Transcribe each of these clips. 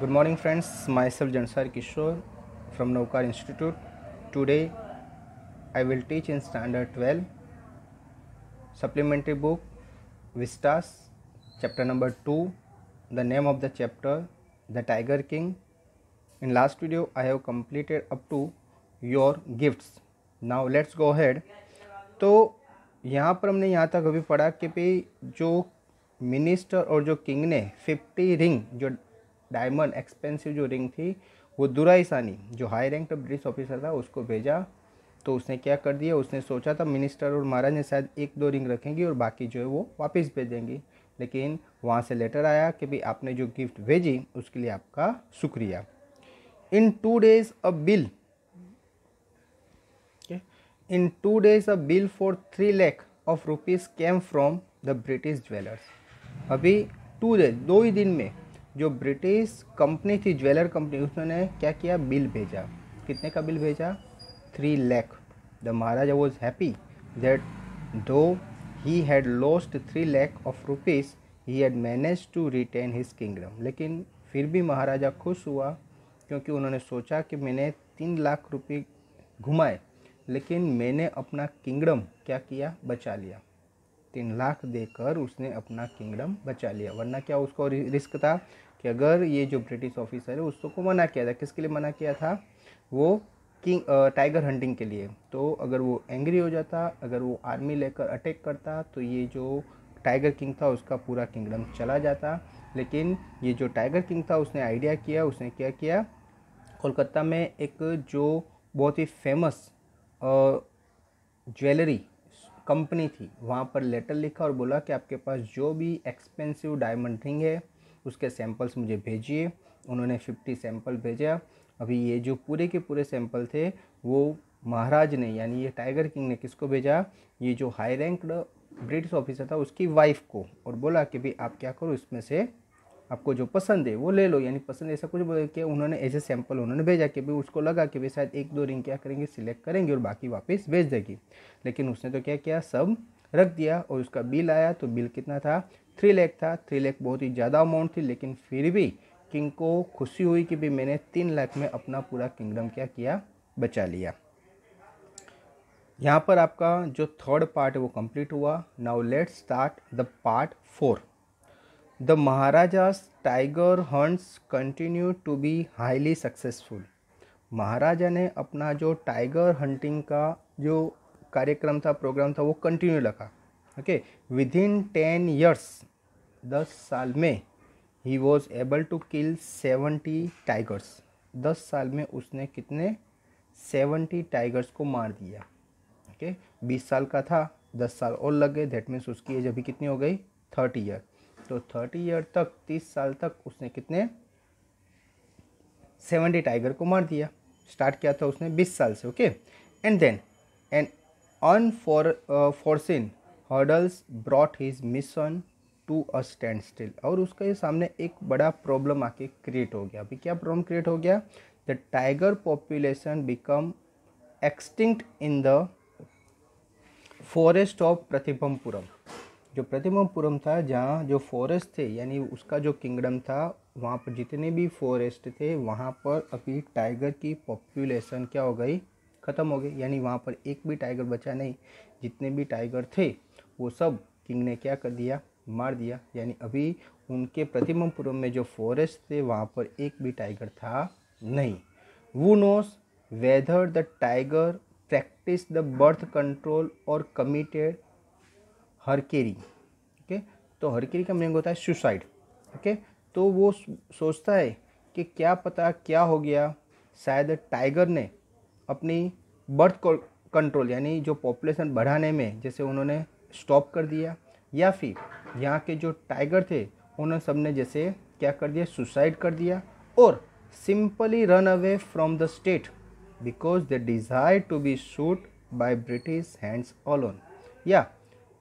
Good morning friends myself Jansar Kishor from Naukar institute today I will teach in standard twelve supplementary book Vistas chapter number two the name of the chapter the tiger king in last video I have completed up to your gifts now let's go ahead तो यहाँ पर हमने यहाँ तक अभी पढ़ा कि भाई जो मिनिस्टर और जो किंग ने फिफ्टी रिंग जो डायमंड एक्सपेंसिव जो रिंग थी वो दुराइसानी जो हाई रैंक का ब्रिटिश ऑफिसर था उसको भेजा तो उसने क्या कर दिया उसने सोचा था मिनिस्टर और महाराज ने शायद एक दो रिंग रखेंगी और बाकी जो है वो वापस भेजेंगी लेकिन वहाँ से लेटर आया कि भाई आपने जो गिफ्ट भेजी उसके लिए आपका शुक्रिया in two days a bill in two days a bill for three lakh of rupees came from the British jewellers अभी टू डेज दो ही दिन में जो ब्रिटिश कंपनी थी ज्वेलर कंपनी उसने क्या किया बिल भेजा कितने का बिल भेजा three lakh the Maharaja was happy that though he had lost three lakh of rupees he had managed to retain his kingdom लेकिन फिर भी महाराजा खुश हुआ क्योंकि उन्होंने सोचा कि मैंने तीन लाख रुपये घुमाए लेकिन मैंने अपना किंगडम क्या किया बचा लिया तीन लाख देकर उसने अपना किंगडम बचा लिया वरना क्या उसको रिस्क था कि अगर ये जो ब्रिटिश ऑफिसर है उसको मना किया था किसके लिए मना किया था वो किंग टाइगर हंटिंग के लिए तो अगर वो एंग्री हो जाता अगर वो आर्मी लेकर अटैक करता तो ये जो टाइगर किंग था उसका पूरा किंगडम चला जाता लेकिन ये जो टाइगर किंग था उसने आइडिया किया उसने क्या किया कोलकाता में एक जो बहुत ही फेमस ज्वेलरी कंपनी थी वहाँ पर लेटर लिखा और बोला कि आपके पास जो भी एक्सपेंसिव डायमंड रिंग है उसके सैंपल्स मुझे भेजिए उन्होंने फिफ्टी सैंपल भेजा अभी ये जो पूरे के पूरे सैंपल थे वो महाराज ने यानी ये टाइगर किंग ने किसको भेजा ये जो हाई रैंकड ब्रिटिश ऑफिसर था उसकी वाइफ को और बोला कि भाई आप क्या करो इसमें से आपको जो पसंद है वो ले लो यानी पसंद ऐसा कुछ बोले कि उन्होंने ऐसे सैंपल सैम्पल उन्होंने भेजा कि भाई उसको लगा कि भाई शायद एक दो रिंग क्या करेंगे सिलेक्ट करेंगे और बाकी वापस भेज देगी लेकिन उसने तो क्या किया सब रख दिया और उसका बिल आया तो बिल कितना था थ्री लैख था थ्री लैख बहुत ही ज़्यादा अमाउंट थी लेकिन फिर भी किंग को खुशी हुई कि भाई मैंने तीन लाख में अपना पूरा किंगडम क्या किया बचा लिया यहाँ पर आपका जो थर्ड पार्ट है वो कंप्लीट हुआ now let's start the part four the Maharaja tiger hunts continue to be highly successful Maharaja ने अपना जो टाइगर हंटिंग का जो कार्यक्रम था प्रोग्राम था वो कंटिन्यू रखा okay with in ten years दस साल में ही was able to kill seventy tigers दस साल में उसने कितने सेवेंटी टाइगर्स को मार दिया ओके okay? बीस साल का था दस साल और लग गए दैट मीन्स उसकी एज अभी कितनी हो गई थर्टी ईयर तो थर्टी ईयर तक तीस साल तक उसने कितने सेवेंटी टाइगर को मार दिया स्टार्ट किया था उसने बीस साल से okay and then an unforeseen hurdles brought his mission to a standstill और उसके सामने एक बड़ा प्रॉब्लम आके क्रिएट हो गया अभी क्या प्रॉब्लम क्रिएट हो गया the tiger population become extinct in the forest of Pratibhampuram जो प्रतिमापुरम था जहाँ जो फॉरेस्ट थे यानी उसका जो किंगडम था वहाँ पर जितने भी फॉरेस्ट थे वहाँ पर अभी टाइगर की पॉपुलेशन क्या हो गई ख़त्म हो गई यानी वहाँ पर एक भी टाइगर बचा नहीं जितने भी टाइगर थे वो सब किंग ने क्या कर दिया मार दिया यानी अभी उनके प्रतिमापुरम में जो फॉरेस्ट थे वहाँ पर एक भी टाइगर था नहीं वो knows whether the tiger practice the birth control or committed harakiri okay तो हरकेरी का मीनिंग होता है सुसाइड ओके तो वो सोचता है कि क्या पता क्या हो गया शायद टाइगर ने अपनी बर्थ कंट्रोल यानी जो पॉपुलेशन बढ़ाने में जैसे उन्होंने स्टॉप कर दिया या फिर यहाँ के जो टाइगर थे उन्होंने सब ने जैसे क्या कर दिया सुसाइड कर दिया और simply run away from the state because they desire to be shoot by British hands alone या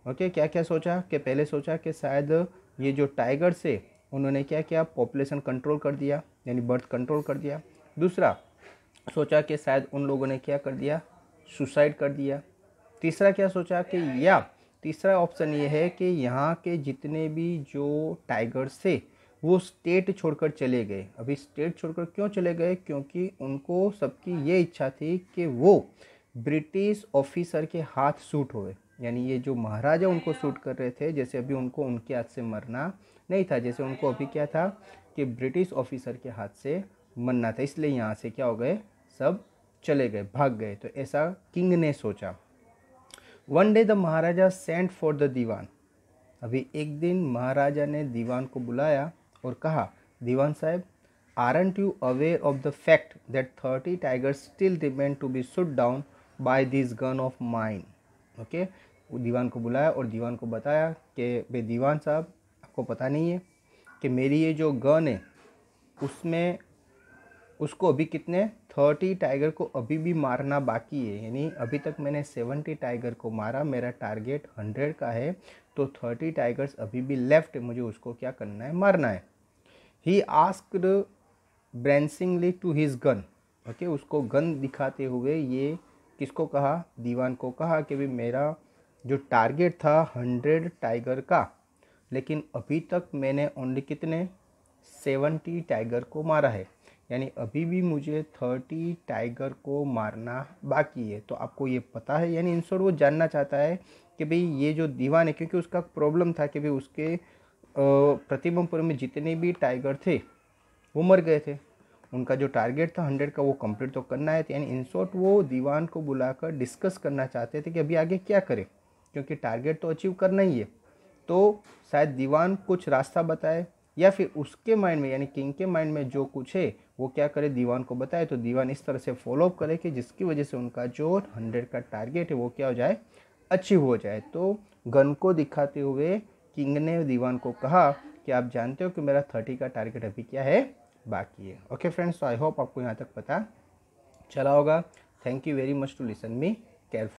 ओके क्या क्या सोचा कि पहले सोचा कि शायद ये जो टाइगर से उन्होंने क्या किया पॉपुलेशन कंट्रोल कर दिया यानी बर्थ कंट्रोल कर दिया दूसरा सोचा कि शायद उन लोगों ने क्या कर दिया सुसाइड कर दिया तीसरा क्या सोचा कि या तीसरा ऑप्शन ये है कि यहाँ के जितने भी जो टाइगर से वो स्टेट छोड़कर चले गए अभी स्टेट छोड़कर क्यों चले गए क्योंकि उनको सबकी ये इच्छा थी कि वो ब्रिटिश ऑफिसर के हाथ सूट हुए यानी ये जो महाराजा उनको सूट कर रहे थे जैसे अभी उनको उनके हाथ से मरना नहीं था जैसे उनको अभी क्या था कि ब्रिटिश ऑफिसर के हाथ से मरना था इसलिए यहाँ से क्या हो गए सब चले गए भाग गए तो ऐसा किंग ने सोचा one day the Maharaja sent for the Dewan अभी एक दिन महाराजा ने दीवान को बुलाया और कहा दीवान साहब aren't you aware of the fact that thirty tigers still remain to be shoot down by this gun of mine okay Dewan को बुलाया और दीवान को बताया कि भाई दीवान साहब आपको पता नहीं है कि मेरी ये जो गन है उसमें उसको अभी कितने थर्टी टाइगर को अभी भी मारना बाकी है यानी अभी तक मैंने सेवेंटी टाइगर को मारा मेरा टारगेट हंड्रेड का है तो थर्टी टाइगर्स अभी भी लेफ्ट मुझे उसको क्या करना है मारना है ही asked brandishing to his gun okay उसको गन दिखाते हुए ये किसको कहा दीवान को कहा कि भाई मेरा जो टारगेट था हंड्रेड टाइगर का लेकिन अभी तक मैंने ओनली कितने सेवेंटी टाइगर को मारा है यानी अभी भी मुझे थर्टी टाइगर को मारना बाकी है तो आपको ये पता है यानी इंसोर वो जानना चाहता है कि भाई ये जो दीवान है क्योंकि उसका प्रॉब्लम था कि भाई उसके प्रतिमापुर में जितने भी टाइगर थे वो मर गए थे उनका जो टारगेट था हंड्रेड का वो कंप्लीट तो करना है तो यानी इन शॉर्ट वो दीवान को बुलाकर डिस्कस करना चाहते थे कि अभी आगे क्या करें क्योंकि टारगेट तो अचीव करना ही है तो शायद दीवान कुछ रास्ता बताए या फिर उसके माइंड में यानी किंग के माइंड में जो कुछ है वो क्या करे दीवान को बताए तो दीवान इस तरह से फॉलोअप करे कि जिसकी वजह से उनका जो हंड्रेड का टारगेट है वो क्या हो जाए अचीव हो जाए तो गन को दिखाते हुए किंग ने दीवान को कहा कि आप जानते हो कि मेरा थर्टी का टारगेट अभी क्या है बाकी है ओके फ्रेंड्स तो आई होप आपको यहाँ तक पता चला होगा thank you very much to listen me careful